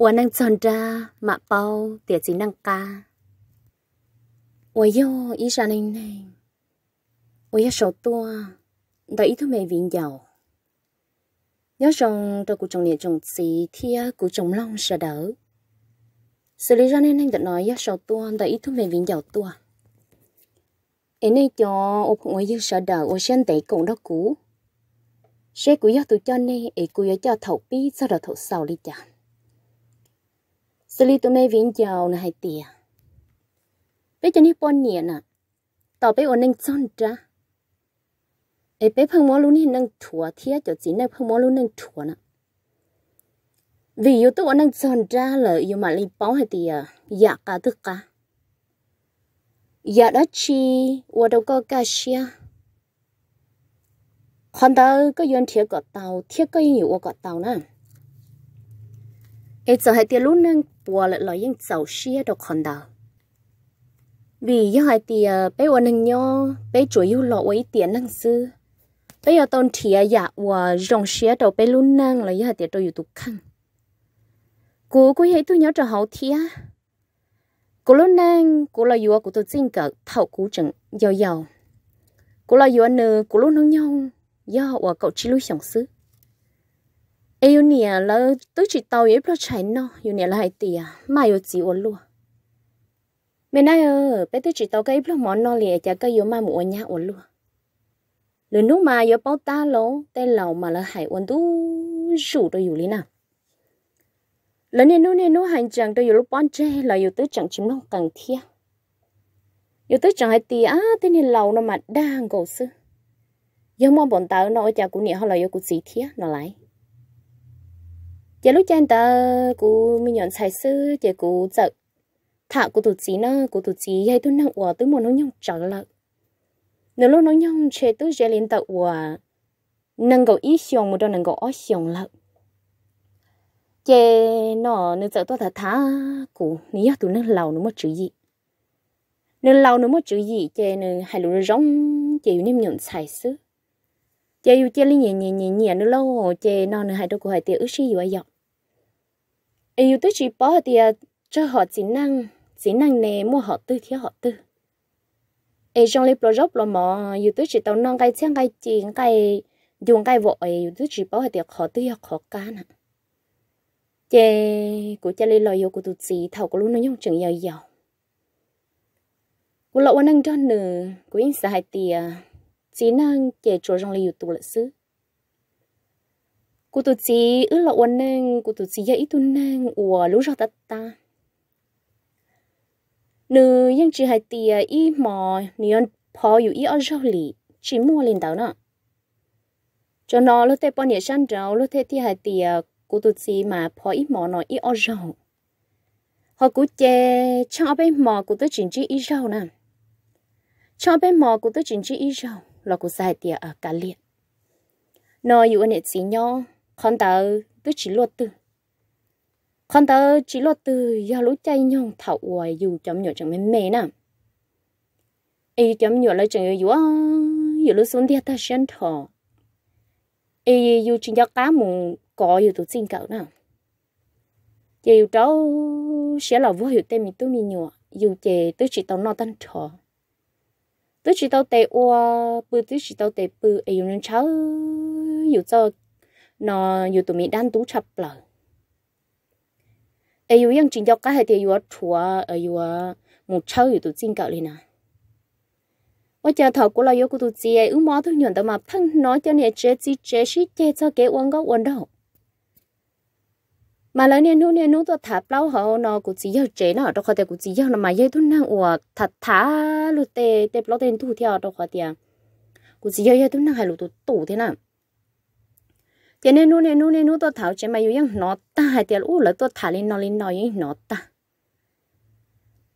我能存着马包铁 chính năng ca 我又一上来呢我要手多到一头没 vinho dầu nhớ rằng tôi cũng trồng liệt trồng xì thia cũng trồng long sợ đỡ xử lý ra nên anh đã nói nhớ sầu tua đã ít thuốc về vĩnh dầu tua cho ô cũng dư sợ đỡ ô sen tẩy cũng đó cũ sẽ cũng do tụi cho nên ấy cũng cho thầu pi sau đó thầu sau đi chẳng xử lý tụi mày viên chào nè hai tìa bây giờ ní pon nhẹ nè tao bây ổn nè chọn ra ấy bây phong mò luôn nè nâng chùa thiệt cho chỉ nè phong mò luôn nâng chùa nè vì yêu tụi ổn nè chọn ra là yêu mà lấy bao hay tìa dạ cả thức cả dạ đó chi ở đâu có cả xia còn tao có yên thiệt có tao thiệt có yên nhiều có tao nè ấy giờ hai tìa luôn nè bùa lại lo yên sầu xia đồ còn đó vì do hai thì bây ôn anh nhau bây chủ yếu lo với tiền năng sư bây giờ tôn thìa dạ và rong xia đồ bây luôn năng là do hai thì tôi yêu tục khăn cô cô thấy tôi nhớ cho hậu thìa cô luôn năng cô là yêu của tôi xin cỡ thầu cú chừng giàu giàu cô là yêu anh cô luôn nông nhau do và cậu chỉ lui sống xứ yêu nè là tôi chỉ tàu ấy lo chạy nó yêu nè là hai tỷ à. mà yêu chỉ ổn luôn mẹ nói ơ ờ, bé tôi chỉ tàu cái lo món nó lìa chả cái yêu mà muốn nhá ổn luôn lần lúc mà yêu bao ta lố tên lầu mà là hải ổn tu rủ tôi yêu lý nào lần này nó này nó hành chẳng tôi yêu lúc bọn chê là yêu tới chẳng chim nó cần thiết yêu tới chẳng hai tỷ á thế nên lầu nó mà đang cổ sư yêu mong bọn tao nó chả cũng nè họ là yêu cũng gì thiết nó lại giờ lúc chân ta cụ mình nhận sai sư giờ cụ chợ thả cụ tổ gì nó cụ tổ gì hay tôi nặng quả tôi muốn nó nhung trở lại nếu lúc nó nhung chế tôi sẽ liên tục quả nâng cầu ý xiong một đôi nâng cầu ít xiong lại chế nó nếu chợ tôi thả thả cụ nếu tôi nâng lầu nó mất chữ gì nếu lầu nó mất chữ gì chế nếu hai lũ rong chế nếu nhận sai sư chế yêu chế lý nhẹ nhẹ nhẹ nhẹ nữa lâu hồ chế nó nữa hai đứa của hai tiệt ước gì vậy dọc yêu tới chỉ bỏ thì cho họ chỉ năng chỉ năng nè mua họ tư thiếu họ tư ai trong lấy pro job là mò yêu tới chỉ tao non cái chiang cái chỉ cái dùng cái vội yêu tới chỉ bỏ thì họ tư học họ cá à chơi của chơi lấy lời yêu của tụi chị thầu của lúc nó nhung chừng giờ giàu của lậu anh đang cho nửa của anh xài tiền chỉ năng kể chỗ trong liều tụ lệ sư cụ tụ chỉ ứ là uốn năng cụ tụ chỉ dạy tu năng ủa lú rau ta ta nữ nhưng chỉ hai tia y mò nữ nhân phò อยู่อีอ้อชอบหลีชิมัวลินเต่าเนาะจนนอลูเตปอนเนี่ยชันเราลูเตที่หายเตียกูตุซีมาพออีหมอหน่อยอีอ้อชอบพอกูเจชอบไปหมอกูตัวจริงจีอีชอบนะชอบไปหมอกูตัวจริงจีอีชอบ là cô sai tiệt ở cả liền nó yêu anh ấy xí nhau con ta tôi chỉ luật từ con ta chỉ luật từ giờ lũ chạy nhong thảo ngoài dù chấm nhỏ chẳng mê mê nè ai chấm nhỏ lại chẳng yêu à, dù lũ xuống thiệt ta xem thò, ai dù chỉ cho cá mù có dù tổ tiên cậu nè chị yêu cháu sẽ là vô hiệu tên mình tôi mình nhỏ dù chị tôi chỉ tao nó tan thò tôi chỉ tao tệ ua bự tôi chỉ tao tệ bự ấy nên cháu dù cho nó dù tụi mình đang tú chập lờ ấy dù yang chính cho cái hệ thì dù chùa ai à, dù à, một cháu dù tụi xin cậu lên à bây giờ thọ của lo yêu của tụi chị ấy ưu mò thôi nhận tao mà thân nói cho nè chết chị chết sĩ chế cho cái uống góc uống đâu mà lần nè nút nè nút tôi thả bao họ nó cũng chỉ yêu chế nó đâu có thể cũng chỉ yêu nó mà yêu tôi năng ủa thả thả lụt tê tê bao tên thu theo đâu có thể cũng chỉ yêu yêu tôi năng hay lụt tủ thế nào thế nên nút nè nút nè nút tôi thả chế mà yêu yêu nó ta hay tiền ủa là tôi thả lên nó lên nó yêu nó ta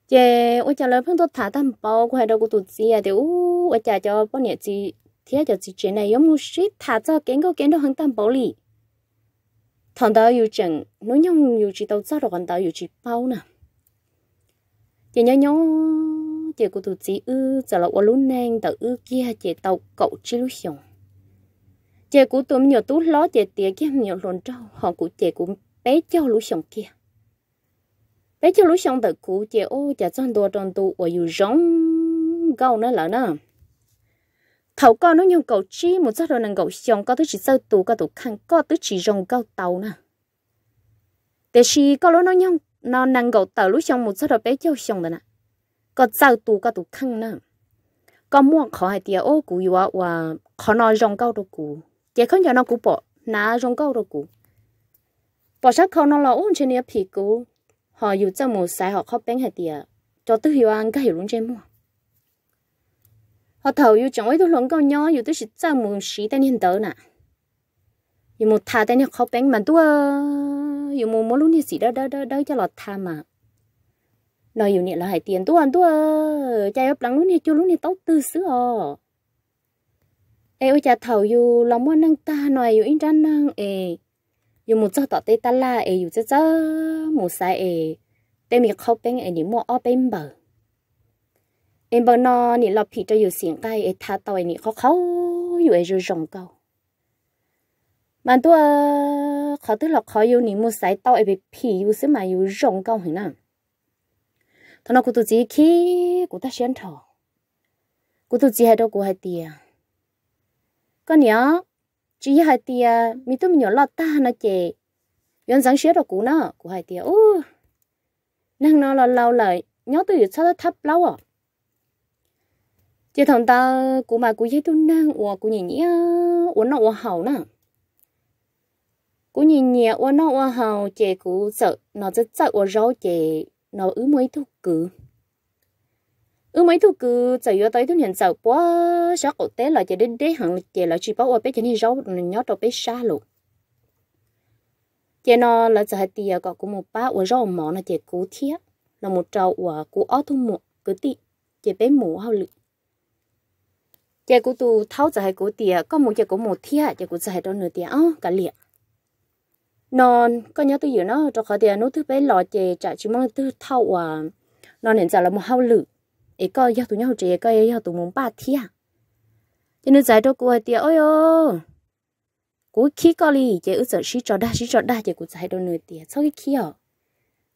chế ôi chả lời phong tôi thả tam bao quay hai đâu của tụt gì à thì ủa ôi chả cho bao nhiêu gì thế cho chị chế này yêu mua shit thả cho kén có kiến đâu hàng tam bao lì thằng đó yêu chẳng nói nhông yêu chị tao sao rồi còn tao yêu chị bao nè chị nhớ nhớ chị của tụi chị ư giờ là qua lúc nang tao ư kia chị tao cậu chỉ lúc hiểu chị của tụi nhiều tú ló chị tiếc kia nhiều lồn trâu họ của chị của bé cho lúc sống kia bé cho lúc sống tao của chị ô chả anh đồ tròn tụ và yêu giống gâu nó là nè thầu con nó nhung cầu chi một giấc rồi nàng cầu xong có thứ chỉ sâu tù có tù khăn có thứ chỉ rồng cao tàu nè để chi có lối nó nhung nó nàng cầu tàu lúc xong một giấc rồi bé châu xong rồi nè có sâu tù có tù khăn nè có mua khó hay tiệt ô cú yếu và khó nó rồng cao đồ cú chỉ không cho nó cú bỏ nà rồng cao đồ cú bỏ sát khó nó là ôn trên nhà phi cú họ dù cho một sai họ khó bén hay tiệt cho tư hiểu ăn cái hiểu luôn trên mua họ thầu yêu chồng ấy tôi lồng câu nhỏ yêu tôi chỉ cho một sĩ tên hiện tớ nè yêu một thà tên học bánh mà tôi yêu một mỗi lúc như sĩ đó đó đó đó cho lọt thà mà nói yêu nhẹ là hải tiền tôi ăn tôi ờ, chạy ấp lắng lúc này chưa lúc này tóc tư sữa ờ ê ôi cha thầu yêu lòng muốn nâng ta nói yêu in ra nâng ê yêu một cho tỏ tê ta la ê yêu cho cho một sai ê tên mình học bánh ê nhỉ mua ở bên bờ em bữa nọ nị lọp phì cho dù xiềng tay em tha tàu nị khó khó dù em rồi rồng câu mà tôi khó tức là khó yêu nị mua sải tàu em bị phì yêu xứ mà yêu rồng câu hình nào thằng nó cũng tự chỉ khi cũng ta xem thò, cũng tự chỉ hai đâu cũng hai tia con nhớ chỉ hai tia mi tôi mi nhỏ lọt ta nó chè vẫn sáng xế đâu cũng nó cũng hai tia ô năng nó là lâu lại nhớ tôi sao thấp lâu à chứ thằng ta cụ mà cụ giấy tôi năng ủa cụ nhìn nhỉ ủa nó ủa hầu nè cụ nhìn nhỉ ủa nó ủa hầu chị cụ sợ nó rất sợ ủa rau chị nó ứ mấy thuốc cứ ứ mấy thuốc cứ sợ yếu tới tôi nhận sợ quá sợ cổ té là chị đến đế hẳn chị là chỉ bảo ủa bé chị đi rau nhót đâu bé xa luôn chị nó là giờ tiề có cũng một ba ủa rau mỏ là chị cú thiết là một trâu ủa cú ó thu một cứ tị chị bé mũ hao lực cái cũng tu tháo giờ hay cũng tiệt có một giờ cũng một thiệt giờ cũng giải hay đó nửa tiệt ó cả liệt non có nhớ tôi hiểu nó cho khỏi tiệt nó thứ bé lò chè trả chỉ mong thứ thâu à non hiện giờ là một hao lử ấy coi giờ tụi nhau chè coi giờ tụi muốn ba thiệt cho nên giải đó cô tiệt ôi ô cú khí coi đi chè ước giờ xí trò đa xí trò đa giờ cũng giải đó nửa tiệt sau cái khí à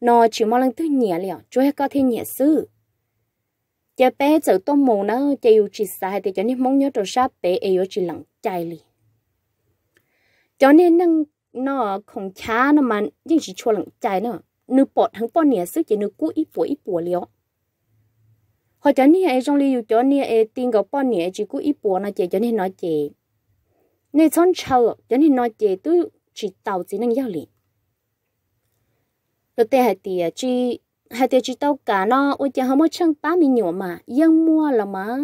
non chỉ mong lần thứ nhẹ liệu cho hay có thêm nhẹ sư giờ bé giờ tôm mù nó chơi chiều chỉ sai thì cho nên muốn nhớ đồ sáp bé ấy chỉ lặng chạy li cho nên năng nó không cha nó mà nhưng chỉ cho lặng chạy nữa nữ bọt thằng bọt nè sức chỉ nữ cú ít bùa ít bùa liao họ cho nên ai trong liu cho nên ấy tin gặp bọt nè chỉ cú ít bùa nó chơi cho nên nó chơi nên chọn chờ cho nên nó chơi tôi chỉ tàu chỉ năng yêu liền rồi thế thì chỉ hai tiêu chí tao cả nó ôi chả không có chân ba mình nhỏ mà yên mua là mà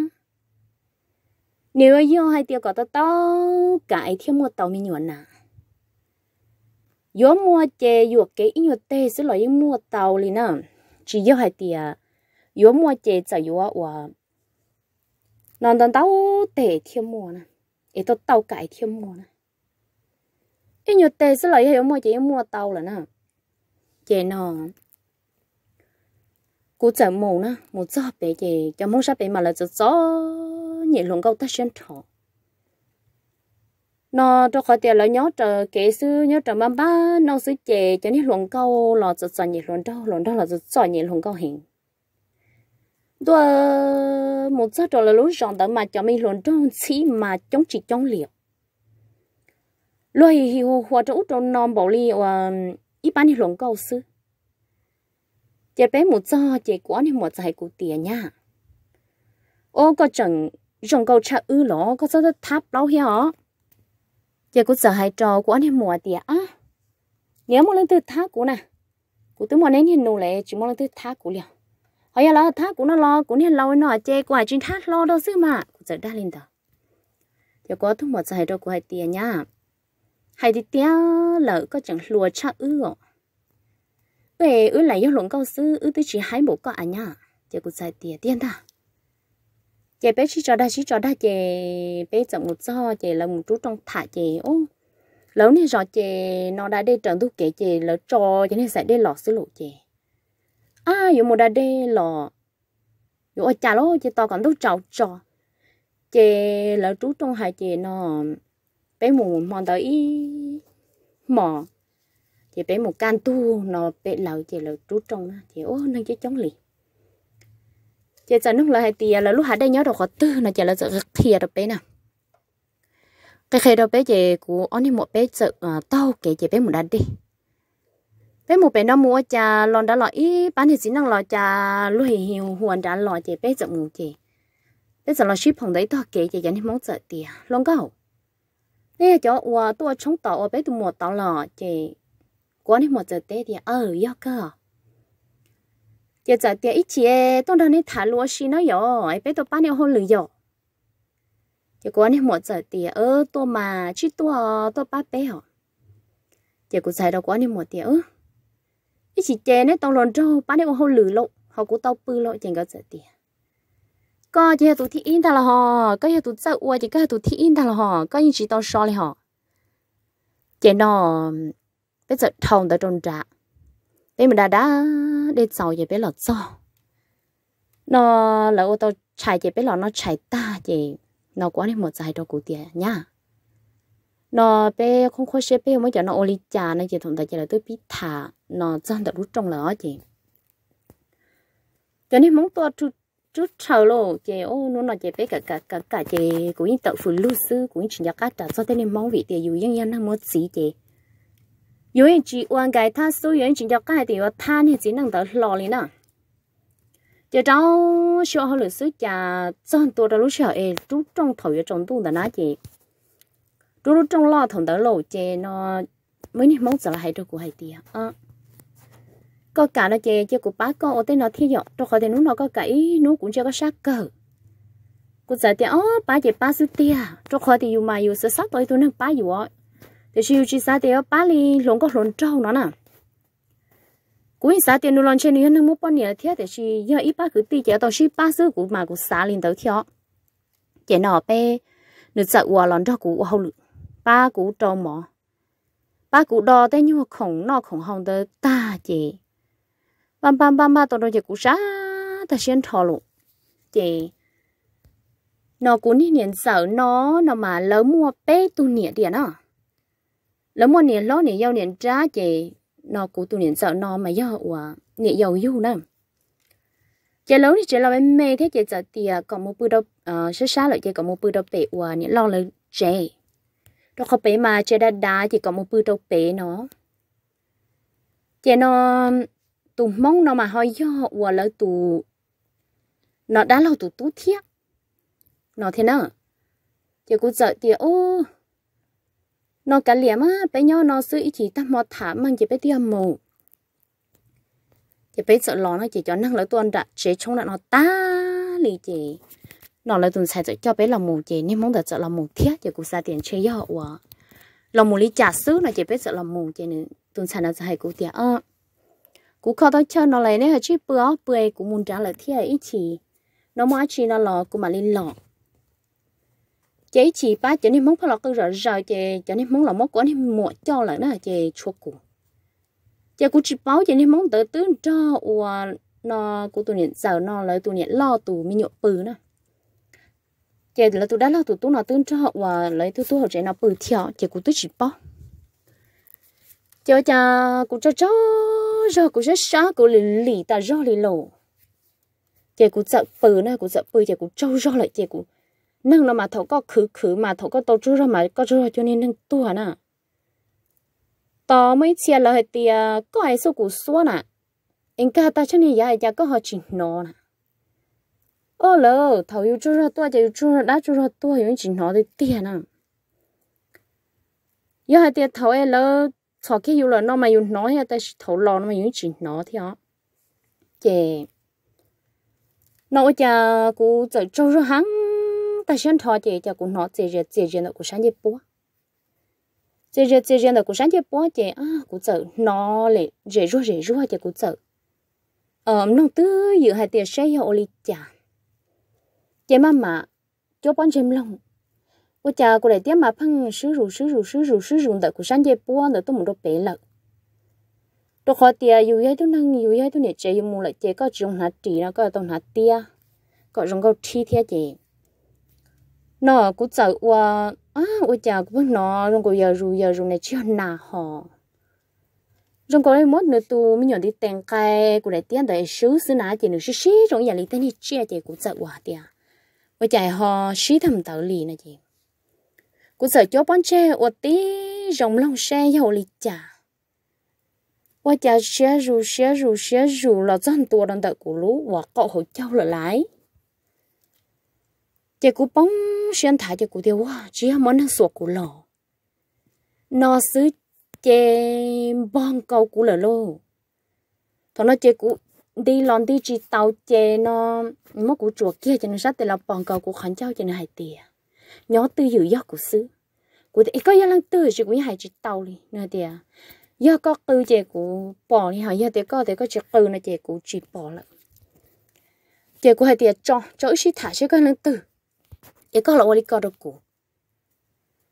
nếu ai yêu hai tiêu có tao tao cái thiếu mua tàu mình nhỏ nà yo mua chè yo cái ít yo tê sẽ là yên mua tàu liền nè chỉ yêu hai tiêu yo à. mua chè chỉ yo wa nên tao tao tê thêm mua nè ít tao tao cái thiếu mua nè ít yo tê sẽ là yo mua chè mua tàu là nè chè nọ cú chở mù nó mù cho bé gì cho mong sao bé mà là cho gió nhẹ luôn câu ta xem thọ nó cho khỏi tiền là nhớ trở kế sư nhớ trở mắm ba nó sư chè cho nhẹ luôn câu là cho gió nhẹ luôn đâu luôn đâu là cho gió nhẹ luôn câu hình tôi một giấc trở là lối chọn tới mà cho mình luôn trong chỉ mà chống chỉ chống liệt lối hiểu hoa cho trong non bảo li và ít bán thì luôn câu sư chị bé một cho chị quá nên một giải cụ tiền nha ô có chẳng dùng câu cha ư lỗ có số tháp lâu hiểu giờ cũng sợ hai trò của anh em mùa tiệt á nhớ một lần từ thác của nè của tôi muốn nên hiện nô lệ chỉ một lần từ thác của liều hỏi là thác của nó lo của nên lâu nó chê của trên thác lo đâu xí mà cũng sợ đa lên đó giờ có tôi một sợ hai trò của tiền tiệt hay hai tiệt lỡ có chẳng lùa cha ư về ứ lại yêu lộn câu sư ứ tôi chỉ hái bộ có à nhá chị cũng xài tiền tiền ta chị bé chỉ cho đa chỉ cho đa chị bé chọn một do chị là một chú trong thả chị ô lâu nay rồi chị nó đã đi trận thu kể chị lỡ cho cho nên sẽ đi lọ sư lộ chị à dù một đã đi lọ dù ở chả lô chị to còn đâu trào trò chị lỡ chú trong hai chị nó bé mù mòn tới mò chị bé một can tu nó bé lâu chị là trú trong chị ô nâng chứ chống lì chị sợ nước lại tiền à, là lúc hạt đây nhớ được khó tư là chị là sợ gật thiệt được bé nào cái khi đó bé chỉ của anh em một bé sợ à, tao kể chị bé một đàn đi bé một bé nó mua cha lon đã lọ ý bán thì chỉ năng lọ cha lúc thì hiểu hoàn đã lọ chị bé sợ ngủ chị bé sợ lọ ship phòng đấy tao kể chị dẫn em mong sợ tiền lon cao nè cho ua tôi chống tàu bé tụi mua tàu lọ chị quá nên một giờ té thì ờ yo cơ giờ giờ té ít chị tôi đang nên thả lúa xí nó yo ai biết tôi bán nhau hôn lử yo giờ quá nên một giờ té ơ tôi mà chỉ tôi tôi bán bé hả giờ cũng xài đâu quá nên một té ơ ít chị chè nên tôi lòn trâu bán nhau hôn lử lộ họ cũng tao bự lộ chẳng có giờ té có chỉ tụi thi in ta là họ có chỉ tụi sợ uo chỉ có tụi thi in ta là họ có những chỉ tao so là họ chỉ nó bây giờ thòng tới trôn trả bây mình đã đã để sau giờ bây lọt sau nó là ô tô chạy giờ bây lọt nó chạy ta về nó quá đi một dài đâu cụ tiền nhá nó bé không khó xe bé mới cho nó ô oli trà nó chỉ thùng ta chỉ là tôi biết thả nó chân đã rút trong lỡ chị cho nên muốn tôi chút chút chờ lo chị ô nó nói chị bé cả cả cả cả chị cũng như tự phụ lưu sư cũng như chỉ nhắc cả trả cho nên mong vị tiền dù yên yên nó mất gì chị 有人只往该他所有人只要该的要他呢只能得老了呢。giờ cháu cho họ lựa sứ chả cho tôi đã lúc sợ e rú trong thầu ở trong tu đã nói gì rú trong lo thằng đỡ lộ chè nó mới đi mong giờ là hay cho cụ hay tiệt à có cả nó chơi chơi cụ bác có ở tên nó thi dọ trong khỏi tên nó có cả ý nó cũng chơi có sát cờ cụ giờ thì ó bá chè bá sứ tiệt trong khỏi thì dù mà dù sơ sát tôi tôi nâng bá dù ó thì chiều chỉ sao thì ở ba li lồng có lồng trâu nó nè cuối sao thì nó lồng trên này nó muốn bao nhiêu thế thì chỉ giờ ít ba cứ ti chỉ tao chỉ ba số của mà của xã liền tới thiệt, chỉ nọ bé nửa sợ qua lồng trâu của hậu ba của trâu mỏ ba của đo thế nhưng mà không nó không hồng được ta chị ba ba ba ba tao đâu chỉ của sa ta xuyên thọ lộ chị nó cũng nên sợ nó nó mà lớn mua bé tu niệm tiền à lỡ một niệm lót niệm yêu niệm trả chị nó cũng tụi niệm sợ nó mà do à niệm dầu yêu nè chị lớn thì chị lo bên mê thế chị sợ thì à, còn một bữa đâu ờ, sơ sá lại chị còn một bữa đâu bể à niệm lo lời chị rồi không bể mà chị đã đá chị còn một bữa đâu bể nó chị nó tụ mong nó mà hơi do à lỡ tụ nó đã lo tụ tú thiết nó thế nào chị cũng sợ thì ô nó cả liềm á bé nhỏ nó giữ ý chỉ ta mọt thả mang chỉ bé tiêm mù chỉ bé sợ lò nó chỉ cho năng lấy tuần đã chế chống lại nó ta lì chỉ nó lấy tuần xài cho bé lòng mù chỉ nên muốn đợt sợ lòng mù thiết chỉ cũng ra tiền chế cho họ quá lòng mù lý trả xứ nó chỉ bé sợ lòng mù chỉ nữa tuần xài nó sẽ hay cũng tiền ơ cú khó tao chơi nó lấy nên nè chỉ bữa bữa cũng muốn trả lời thiết ý chỉ nó mua chỉ nó lò cũng mà lên lọ chế chỉ ba cho nên muốn phải là cơ rồi rồi chế cho nên muốn là mốt của nên mua cho lại nó chế chua củ chế cũng chỉ báo cho nên muốn tới tứ cho ua nó của tụi nhận giờ nó lấy tụi nhận lo tụ mi nhộn bự nữa chế là tôi đã lo tụi tụi nó tứ cho và lấy tôi tụi họ chế nó bự thiọ chế cũng tôi chỉ báo chế cha cũng cho cho rồi cũng sẽ sáng cũng lì lì ta rồi lì lồ chế cũng sợ bự nữa cũng sợ bự chế cũng trâu rồi lại chế cũng nâng nó mà thấu có khử khử mà thấu có tàu chú ra mà có chú cho nên nâng tu hả nè tao mới chia lời thì có ai sâu củ số nè anh cả ta chân này dài có họ chỉ nó nè ô lỡ thầu yêu chú ra tua chơi chú ra đã chú ra tua yêu chỉ nó thì tiền nè giờ hai tiền thầu ấy lỡ sau khi yêu là nó mà yêu nó hay ta thầu lò nó mà yêu chỉ nó thì ó chị nó cho cụ chơi chú ra hắn ta xem thọ chị cho cũng nó chị rệt chị rệt nó cũng sáng nhịp búa chị rệt chị rệt nó cũng sáng nhịp búa chị à cũng sợ nó lệ rệt rua rệt rua chị cũng sợ ờ nông tư dự hai tiền xây hộ lì chả chị mà mà cho bọn chim lòng cô cha cô lại tiếp mà phăng sứ rủ sứ rủ sứ rủ sứ rủ đợi cũng sáng nhịp búa đợi tôi muốn đốt bể lợn tôi khó tia dù vậy tôi năng dù vậy tôi nè chơi dù mua lại chơi có trồng hạt trì nó có tông hạt tia có trồng câu chi thế chị nó cũng sợ quá, à ôi chà cũng biết nó trong cái giờ ru giờ ru này chưa nà họ trong cái mốt nữa tu mình nhận đi tiền cây của đại tiền đại sứ xứ nà chỉ nữa sứ sứ trong nhà lý tên thì chia chỉ cũng sợ qua tiền ôi chà họ sứ thầm tự lì nè chị cũng sợ chó bọn xe ôi tí rồng lòng xe giàu lì chả ôi chà xe ru xe ru xe ru là dân tua đang đợi của lũ và cậu hồi châu lại lái chị cũng bóng xuyên thả chị cũng tiêu quá chỉ món ăn sủa của lò nó xứ chị bong câu của lò lô thằng nó chị cũng đi lon đi chỉ tàu chị nó mất của chuột kia cho nó sát thì là bong câu của khán cháu cho nó hại tiền nhỏ tư hiểu giấc của xứ của thì có gia lăng tư chỉ cũng hại chỉ tàu đi nữa tiền giờ có tư chị của bỏ đi hỏi giờ thì có thì có chỉ tư là chị của chỉ bỏ lại chị của hại tiền cho cho ít thả chứ có lăng tư ý có lộ có đâu cụ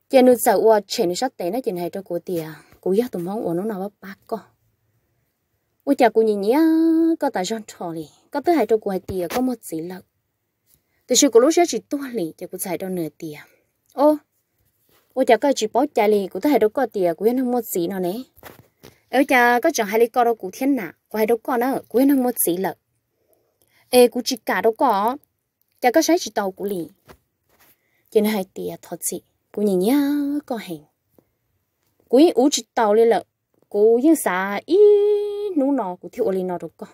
giờ nu sợ qua chuyện sắp tới nó chuyện này cho cụ tiề cụ giác tụi mong ổn nó nào bác co ôi chà cụ nhìn nhá có tại John Charlie có tới hai cho cụ hai tiề có một gì lợn từ sự cụ lúc sẽ chỉ tua lì cho cụ xài đâu nửa tiề ô ôi chà có chỉ bỏ chạy lì có tiề chẳng hai lý có đâu cụ thiên nạ cụ hai đâu có nữa cụ nó một gì lợn ê cụ chỉ cả đâu có chà có sai chỉ tàu cụ lì cho nên hai tia thọ chị cô nhìn nhá có hình cô ấy ủ chỉ tàu lên lợ cô ấy xả ý nú nọ cô thiếu lên nọ được co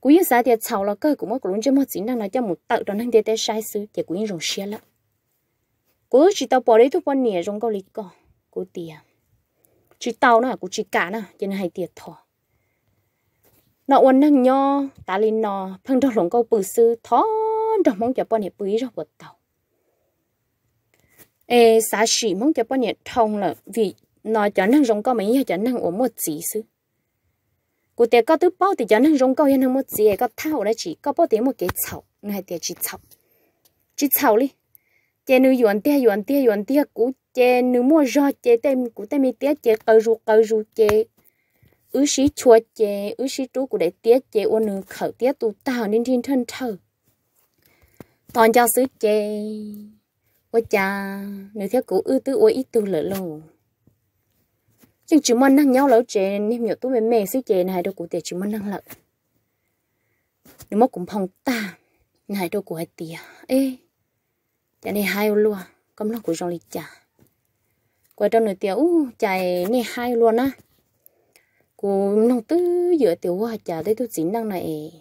cô ấy xả thì chào là cơ cũng mất luôn chứ mất chính đang nói cho một tạo đó năng tê tê sai sứ thì cô ấy rồi xia lợ cô chỉ tàu bỏ đi thôi bỏ nhẹ trong câu lý co cô tia chỉ tàu nữa cô chỉ cả nữa cho nên hai tia thọ nọ uốn năng nho ta lên nọ phăng đâu lồng câu bự sư thó đâu mong cho bọn hiệp bự rồi bật tàu ê xã sĩ mong cho bao nhiêu thông là vì nói cho năng rong có mấy cho năng uống một chỉ sư cụ có thứ bao thì cho năng rong có hiện năng một chỉ có thao đó chỉ có bao tiền một cái chậu này tiền chỉ chậu chỉ chậu đi chế nữ yuan tia yuan tia yuan tia cũ chế nữ mua rau chế tem cũ mi tia chế ở ru ở ru chế ứ sĩ chua chế ứ sĩ chú của đại tia chế ô nữ khẩu tia tu tao nên thiên thân thờ toàn cho sứ chế ôi cha nếu theo cụ ư tư ôi ít tu lỡ lô chừng chúng mình năng nhau lâu trẻ nên nhiều tôi mẹ mẹ xứ trẻ này đâu cụ thể chúng mình năng lợ nếu mà cũng phòng ta này đâu cụ hay tìa ê chả này hai luôn cầm lòng của dòng lịch chả quay trong nửa tiểu chạy này hai luôn á cô nông tư giữa tiểu hoa chả đây tôi chỉ năng này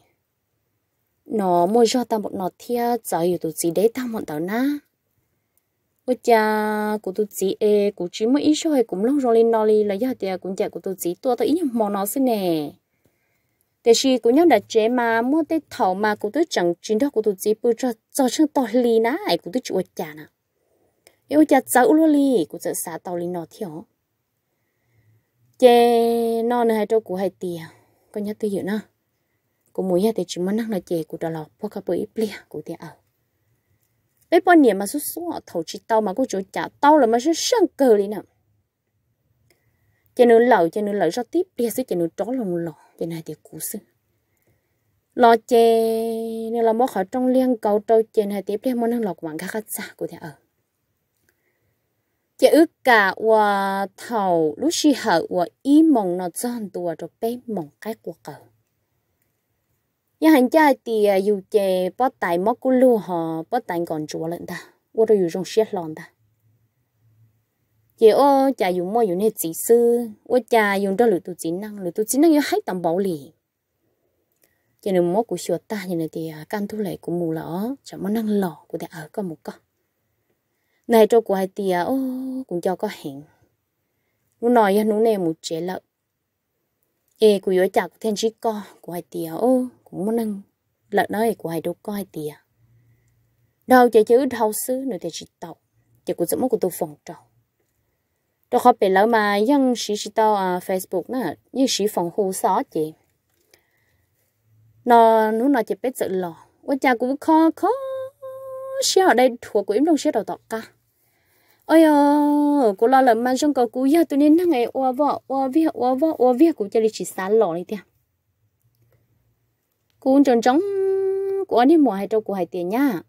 nó mua cho ta một nọ thia giờ giờ tôi chỉ đấy ta một tờ na ô cha của tôi chỉ e của chỉ mới ít số cũng long rồi lên nó là do tiền cũng chạy của tôi chỉ tôi tôi ít nhiều nó xin nè thế thì cũng nhau đặt chế mà mua tết thầu mà của tôi chẳng chính đó của tôi chỉ bự cho cho chân to lì ná ấy của tôi chịu cha nè yêu cha cháu luôn lì của tôi xả tàu lì nó thiếu chế nó nữa hay đâu của hay tiền con nhớ tôi hiểu nó của mùi hay thì chỉ muốn năng là chế của đó là bóc cái bự ít của tiền ở lấy bao nhiêu mà số số họ thầu chỉ tao mà cô chủ trả tao là mà số sang cờ đi nào cho nên lẩu cho nên lẩu ra tiếp đi xứ cho nên chó lòng lò cho này thì cú xứ lò chè nên là mỗi khỏi trong liên cầu trâu chè này tiếp đi mỗi ăn lọc quảng các khách xa của thẻ ở chè ước cả và thầu lúc xì hở và ý mong nó giòn tua rồi bé mong cái của cậu nhưng hành trai thì dù chè bắt tài móc cú lu họ bắt tài còn chúa lận ta ô tôi dùng xiết lon ta chị ô cha dùng mua dùng hết chỉ sư ô cha dùng đó lựa tu chỉ năng lựa tu chỉ năng yêu hết tầm bảo lì cho nên mốt của sửa ta như này thì căn thu lệ của mù lỏ cho món năng lò của ta ở có một con này cho của hai tia ô cũng cho có hẹn nó nói nó nè một chế lợ ê của yếu chả của thiên chỉ co của hai tia ô muốn năng là nơi của hai đứa coi tìa đâu chỉ chữ đâu xứ nữa thì chỉ tàu chỉ giấc mơ của tôi phòng trọ tôi khó bị lỡ mà dân sĩ sĩ tao à Facebook nè như sĩ phòng hồ xó chị nó nó nó chỉ biết sự lò ôi cha cũng khó khó sẽ ở đây thuộc của em đâu sẽ đầu tọt ca ôi ơ ờ, cô lo lắm mà trong cầu cú giờ tôi nên năng ngày oa vợ oa vía oa vợ oa vía cũng chơi đi chỉ sáng lò đi theo cún trồng trống của anh mua hai trâu của hai tiền nha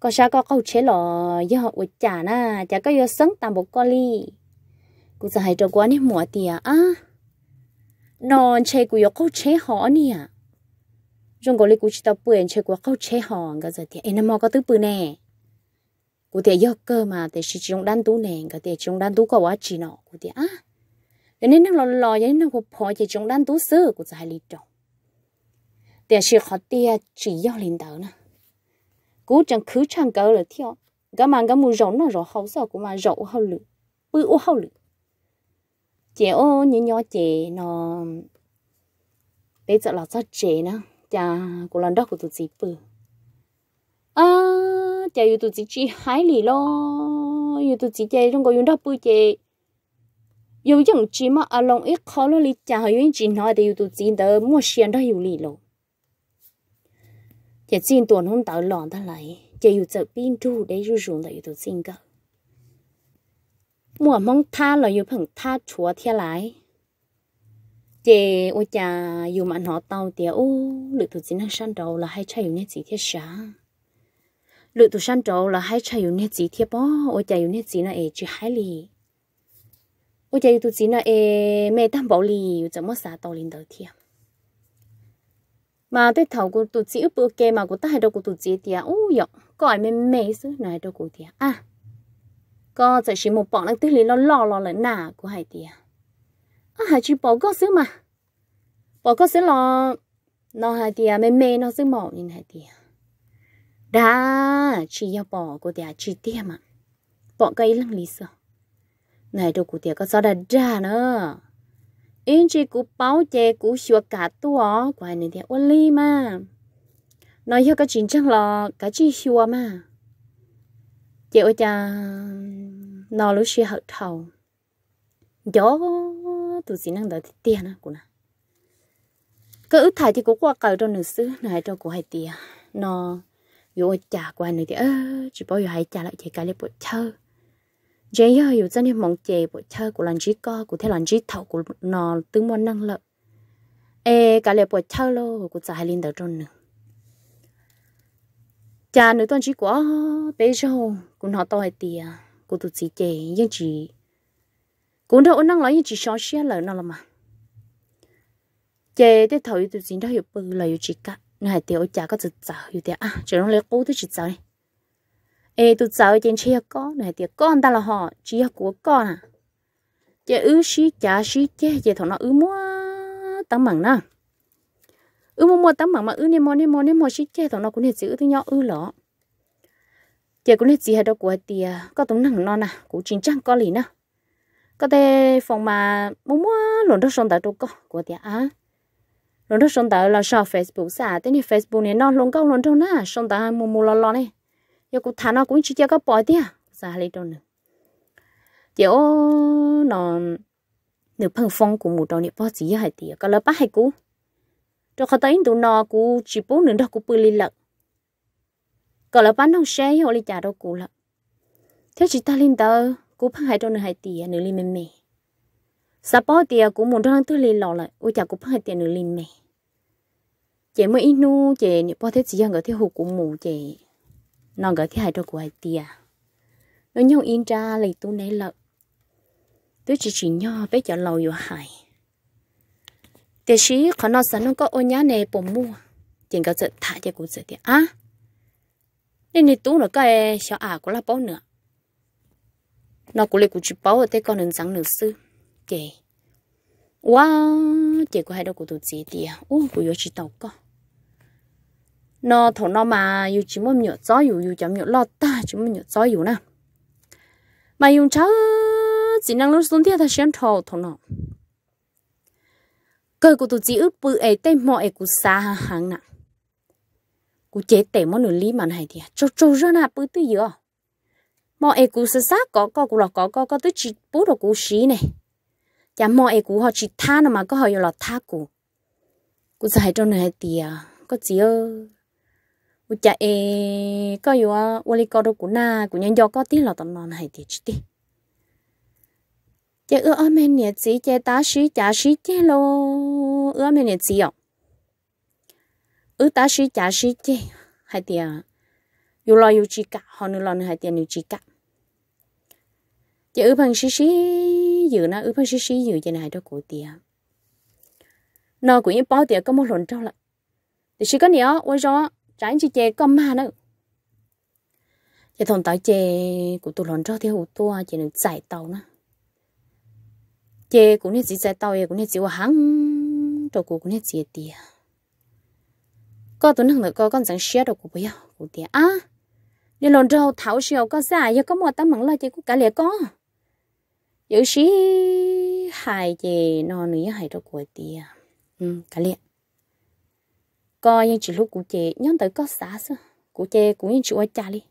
có sao có câu chế lọ do họ uất chả na chả có do sáng tạm bộ con ly cũng giờ hai trâu của anh mua tiền á non chế của do câu chế họ nè trong cái cú chỉ tao bưởi chế của câu chế họ cái giờ thì anh em mua có tứ bưởi nè cụ thì do cơ mà thì chỉ trong đan tú nè cái thì trong đan tú có quá chỉ nọ cụ thì á nên nó lò lò nên nó có phò chỉ trong đan tú sơ cụ hai lý trọng tiền sự họ tiền chỉ yêu lên đầu nè cú chẳng cứ chẳng cỡ là theo cái mà cái mù rổ nó rổ hậu sao cũng mà rổ hậu lử bự hậu lử chị ô nhớ nhớ chị nó bây giờ là sao chị nè cha của lần đó của tụi chị bự à cha yêu tụi chị chỉ hái lì lo yêu tụi trong cái yêu đó bự chị yêu chẳng chỉ mà ở lòng ít khó lo lì cha yêu chỉ nói để yêu tụi chị đỡ mua xiên đó yêu lì chỉ xin tuần hôm tạo lòn ta lại chỉ yêu chợ pin tru để rủ rủ lại yêu tổ xin cả mùa mong tha là yêu phẳng tha chúa thiên lại chỉ ôi cha yêu mà nó tàu tiếc ô lựa tổ chính hàng san đầu là hai chạy yêu nhất chỉ thiết xa, lựa tổ san đầu là hai chạy yêu nhất chỉ thiết bỏ, ôi cha yêu nhất chỉ là ê chỉ hai lì ôi cha yêu tổ chính là ê mẹ tam bảo lì yêu chợ mất xã tàu linh đầu thiệp mà tôi thầu của tụt chỉ bữa kia mà của ta hay đâu của tụt chỉ thì à ú dọ coi mình mê xứ này đâu của thì à có chỉ chỉ một bọn đang tư lý lo lo lo lớn nà của hai thì à hai chỉ bỏ có xứ mà bỏ có xứ lo nó hai thì à mê mê nó xứ mỏ như hai thì à đã bỏ của thì à chỉ tiêm mà bỏ cái lăng lý sợ này đâu của thì có sao đã ra nữa in chỉ cú bao chè cú xua cả tua quả này thì ôn ly mà nói cho cái chuyện chắc là cái chỉ xua mà chị ơi cha nó lúc xia hợp thầu gió từ gì năng đợi tiền á cô nè cứ ướt thải thì cũng qua cầu cho nữ sư này cho của hai tiền nó vô trả qua nữa thì ơ chỉ bao giờ hai trả lại chỉ cái lấy bộ chơi chế giờ hiểu cho nên mong chê bộ chơi của lần chỉ co của thế lần chỉ thầu của nó tương môn năng lực e cả lệ bộ chơi lô của giải liên đầu trôn nữa cha nữ tuần chỉ của bây giờ của nó to hay tìa của tụt chỉ chê nhưng chỉ cũng đâu năng lấy nhưng chỉ xóa xia lời nó là mà chê thế thầu tụt chỉ đó hiểu bự lời chỉ cả nó hay tiểu cha có tự giải hiểu thế à chỉ nó lấy cố tới chỉ giải ê tụt sao trên chia có này thì con ta là họ chia của con à Chứ ứ xí chả xí chế chế thằng nó ứ mua tấm bằng nè ứ mua mua tấm bằng mà ứ nem mò nem mò nem mò xí chế thằng nó cũng hết chữ thứ nhỏ ứ lọ chế cũng hết gì hết đâu của thì có tấm nặng non nè cũng chính trang có lì nè có thể phòng mà mua mua lộn đất sơn tại đâu có của thì á lộn đất sơn tại là sao Facebook sao thế này Facebook này nó lộn câu lộn đâu nè sơn tại mua mua lo lo này giờ cũng thà nó cũng chỉ cho các bò đi à sao dạ, lấy đâu nữa giờ nó nếu phăng phong của một đó nếu bò gì hay thì có lỡ bắt hay cú cho khó tới tụ nó cú chỉ bố nửa đó cú bự lì lợn có lỡ bán không xe họ lấy trả đâu cú lợn thế chỉ ta lên tờ cú phăng hay đâu nữa hay thì nửa lên mẹ mẹ sao bò thì cú muốn đó tư lên lọ lại ôi chả cú phăng hay tiền nửa lên mẹ chị mới nu chị nếu bò thế gì hơn ở thế hồ của mù chị nó gọi cái hai đồ của hai tia à? nó nhau in ra lấy tu nấy lợ tôi chỉ chỉ nhau bé cho lâu vô hải thế chứ khó nó sẵn nó có ô nhá này bổ mua tiền có giật thả cho cũng giật tiền á nên này tú nó e cái 小啊 của à là bao nữa nó cũng lấy cũng chụp bao ở đây con nương sáng nương sư kì wow chị có hai đâu của tôi chị tiền ô của yo chỉ tàu con nó thổ nó mà yêu chỉ muốn nhựa gió yêu yêu chấm nhựa lo ta chỉ muốn nhựa gió yêu nè mà dùng cháu chỉ năng lúc xuống theo ta xem thổ thổ nó cơ của tụi chỉ ước bự ấy tay mọi của xa hàng nè của chế tệ món nửa lý mà này thì à, trâu trâu ra nè bự tư dừa à. mọi của xa xa có có của lọ có có có tới chỉ bố đồ của xí này chả mọi của họ chỉ tha nó mà có họ yêu lọ tha của của giải trong này thì có chỉ ơi u cha e có yêu á u li có đâu cũng na cũng nhân do có tí là tao non hay thì chứ tí chế ưa ôm em nhiệt sĩ chế ta sĩ chả sĩ chế lo ưa em nhiệt sĩ ạ ưa ta sĩ chả sĩ chế hay thì à yêu lo yêu chỉ cả họ nữa lo nữa hay tiền yêu chỉ cả chế ưa bằng sĩ sĩ dự na ưa bằng sĩ sĩ dự chế này đó cổ tiền nó cũng như bao tiền có một lần trâu lại thì chỉ có nhiều ôi rồi trái chị chè có mà nữa chị thon tới chè của tụi lòn cho thì hụt tua chè được giải tàu nữa chè của nên chị giải tàu ấy cũng nên chỉ hàng đồ cũng cũng nên chỉ tiền có tụi năng được có con chẳng share đồ của bây giờ của tiền á à, nên lòn cho thảo siêu có xài giờ có mua tấm mặn lo chị của cả lẽ có giữ xí hài chị nó nữa hài đồ của tiền ừ cả liền có yên chỉ lúc cụ chế nhóm tới có xả xưa cụ chế cũng yên chịu ở cha đi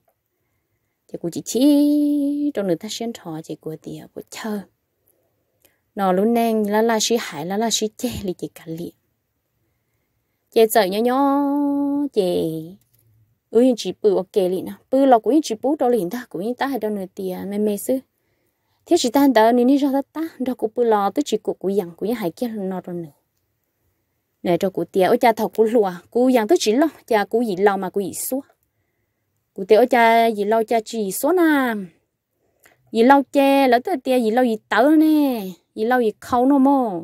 thì cụ chỉ chỉ trong nửa ta xuyên thọ chỉ của tiệt của chờ nó luôn neng là là suy hại là là suy chê li chỉ cả li chê sợ nhỏ nhỏ chê ừ yên chỉ bự ok li nè bự lọc của yên chỉ bự đó liền ta của yên ta hay trong nửa tiệt mềm mềm sư thế chỉ ta đỡ nên nên cho ta ta đó của bự lọ tới chỉ cụ của dặn của yên hải kia nó rồi nữa nè cho cụ tiệt ở cha thọc cụ lùa cụ giang tới chỉ lo cha cụ gì lo mà cụ gì xua cụ tiệt ở cha gì lo cha chỉ xua nà gì lo che lỡ tới tiệt gì lo gì tớ nè gì lo gì khâu nó mò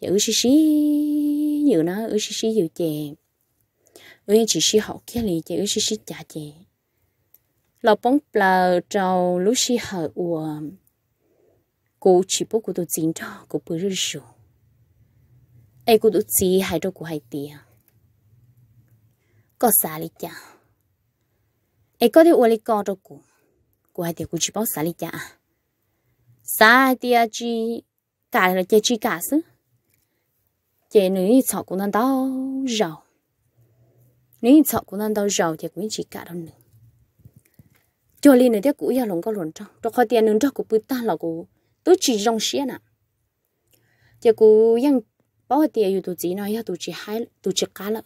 chả ư xí xí dự nó ư xí xí dự chè ư chỉ xí học kia liền chả ư xí xí chả chè lọ bóng bờ trâu lúc xí hở ùa cụ chỉ bố cụ tôi chính cho cụ bự rư sụt ai cũng đút gì hai đâu của hai tiền có xả lý cha ai có thể uống lý con đâu của của hai tiền cũng chỉ bao xả lý cha xả tiền chỉ cả là chỉ chỉ cả xứ chơi nữ sợ cũng đang đau rầu nữ sợ cũng đang đau rầu thì cũng chỉ cả đâu nữa cho nên này tiếc cũng giờ lòng có luận trong cho khỏi tiền nương trong của bữa ta là của tôi chỉ rong xía nè thì cũng ยัง bảo hệ tiệt tụ chỉ nói tụ chỉ hai tụ chỉ cá lợ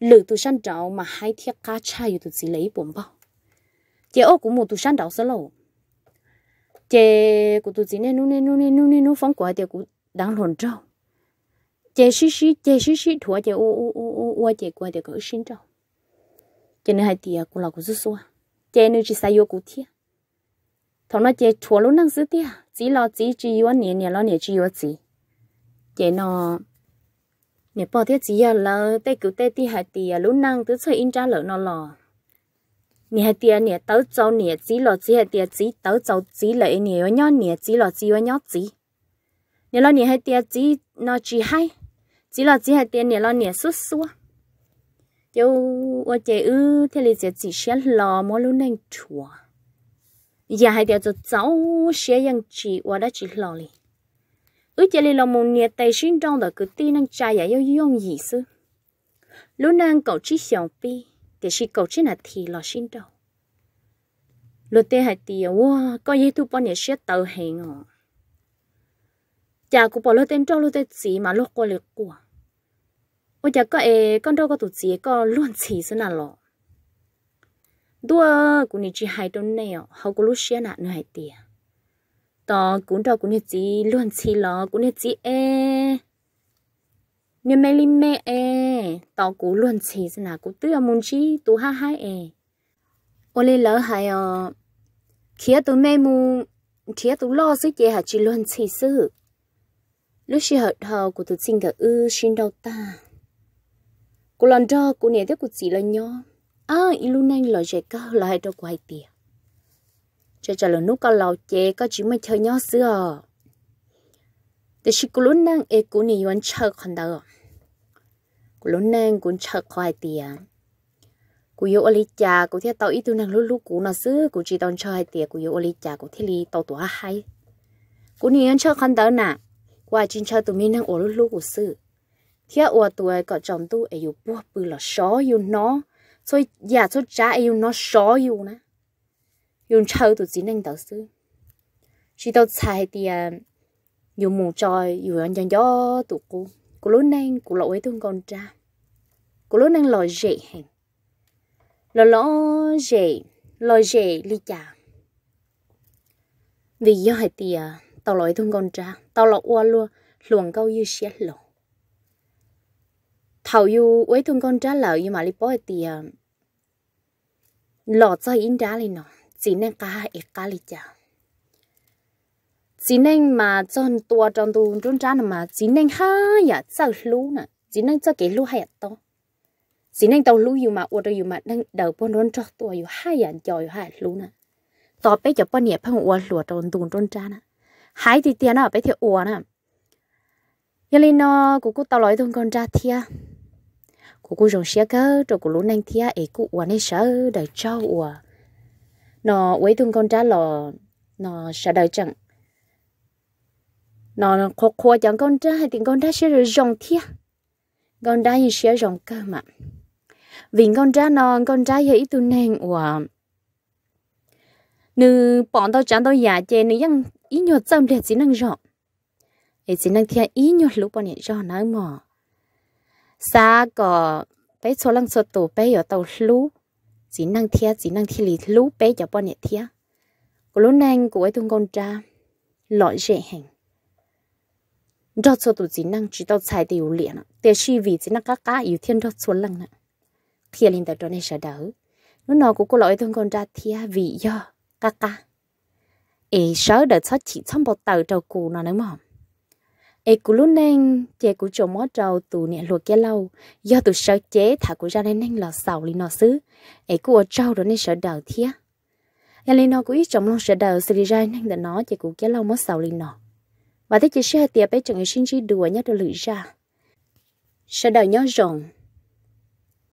lử tụ săn trậu mà hai thiết cá chai tụ chỉ lấy bổn bao chị ô cũng một tụ săn trậu xong lộ chị của tụ chỉ nên nu nên nu nên nu nên nu phóng quả tiệt cũng đang lồn trâu chị xí xí chị xí xí thua chị ô ô ô ô ô chị qua tiệt cũng xin trâu chị nên hai tiệt cũng là cũng rút xua chị nên chỉ sai vô cũng thiệt thằng nó chị thua luôn năng dữ tiệt chỉ lo chỉ chỉ vô nhẹ nhẹ lo nhẹ chỉ vô chỉ chị nó nè bỏ thiết gì là tay cứu tay ti hai tiền lúc năng tứ chơi in ra lỡ nó lò nè hai tiền nè tớ cháu nè chỉ lò chỉ hai tiền chỉ tớ cháu chỉ lệ nè với nhau nè chỉ lò chỉ với nhau chỉ nè lo nè hai tiền chỉ nó chỉ hai, chỉ lò chỉ hai tiền nè lo nè suốt suốt yêu ở chị ư thế là chế chỉ sẽ lò mỗi lúc năng chùa giờ hạt tiền cho cháu sẽ ยัง chỉ ở đó chỉ lò liền ước chả lì lòng một nhiệt tay xin trong đó cứ tin năng trai giải yêu dùng gì sư lúc năng cậu chỉ xiong pi thì chỉ cậu chỉ là thì lo xin đâu lúc tê hạt tiề wow có gì thu bao nhiêu xét tàu hẹn ngọ chả cũng bỏ lúc tên trong lúc tên gì mà lúc qua lực của ôi chả có ê con đâu có tụt gì có luôn chỉ sư nào lọ đua cũng nên chỉ hai tuần này họ cũng lúc xe nạn nữa hạt tiề tao cũng đâu cũng như chị luôn chị lo cũng như chị e nếu mẹ linh mẹ e tao cũng luôn chỉ là nào cũng tự à muốn chị tu ha hai e ô lê lỡ hay ờ kia tụi mẹ mu kia tụi lo sức chị hả chị luôn chỉ sự lúc chị hợp thờ của tụi xin cả ư xin đâu ta cô lần đó cô nhớ tới cô chỉ là nhỏ à ilu nay lo trẻ cao là hai đâu quay tiền cho cho lần nút có lầu chế có chỉ mới chơi nhau xưa để chỉ cô lúc nang e cô này vẫn chơi còn đâu cô lúc nang cũng chơi khoai tiền cô yêu oli cha cô thấy tao ít tu năng lúc lúc cô nó xưa cô chỉ đón chơi tiền cô yêu oli cha cô thấy li tao tuổi hay cô này vẫn chơi dạ, còn đâu nè qua chính chơi tụi mình năng ở lúc lúc của xưa thế ở tuổi có chồng tu ấy yêu bùa bự là xó yêu nó soi giả soi trái yêu nó xó yêu nè 用抽到只能到書，知道菜啲啊，要冇再要人人咗讀過，古老年古老位都講渣，古老年來熱行，來來熱來熱呢家，你要係啲啊，到來都講渣，到落我咯，龍高要寫路，頭要位都講渣，留要埋你波啲啊，落在煙渣裏呢。chỉ nên cả hai cả lì chả chỉ nên mà chọn tua chọn tu chọn trán mà chỉ nên ha ya sao lú nè chỉ nên cho cái lú hay to chỉ nên tàu lú yêu mà uo yêu mà đang đầu bọn đón cho tua yêu hai ya cho yêu hai lú nè tao bé cho bọn nhẹ phong uo lúa chọn tu chọn cha nè hai thì tiền nó bé thì uo nè giờ lên nó cũng cũng tao nói thằng con cha thia cũng cũng dùng xe cơ cho cũng lú nhanh thia ấy cũng uo nên sợ đợi cho uo nó quấy thương con trai lò nó sẽ đợi chẳng nó khó khó chẳng con trai thì con trai sẽ rồi rong thia con trai sẽ rong cơ mà vì con trai nó con trai ấy tu nên của nữ bọn tao chẳng tao giả chê ý nhột tâm để chỉ năng rõ để chỉ năng thiên ý nhột lúc bọn nhện rõ nó mà xa có bé số lăng số tổ bé ở tàu lú chỉ năng thiệt chỉ năng thi lý lú bé cho bọn nhẹ thiệt của lúc nãy của ấy tung con cha lõi dễ hành đó số tụi chỉ năng chỉ tao xài tiêu liền để suy vì chỉ năng các cá yêu thiên đó số lần nè thiệt lên tại chỗ này sợ đỡ lúc nào của cô lõi tung con cha thiệt vì do các cá ê sợ đỡ cho chỉ trong bột tờ trâu cù nó nữa mà ê cú lúc nãy chế cú chỗ mót trâu tù nè luộc kia lâu do tụ sợ chế thả cú ra nên nãy lò sầu lì nọ xứ ê cú ở trâu rồi nên sợ đầu thía nhà lì nọ cú ít chồng luôn sợ đầu xử lý ra nên đã nó chế cú kia lâu mót sầu lì nọ và thế chế sẽ tiệp ấy chẳng sinh chi đùa nhá đồ lưỡi ra sợ đầu nhớ rồng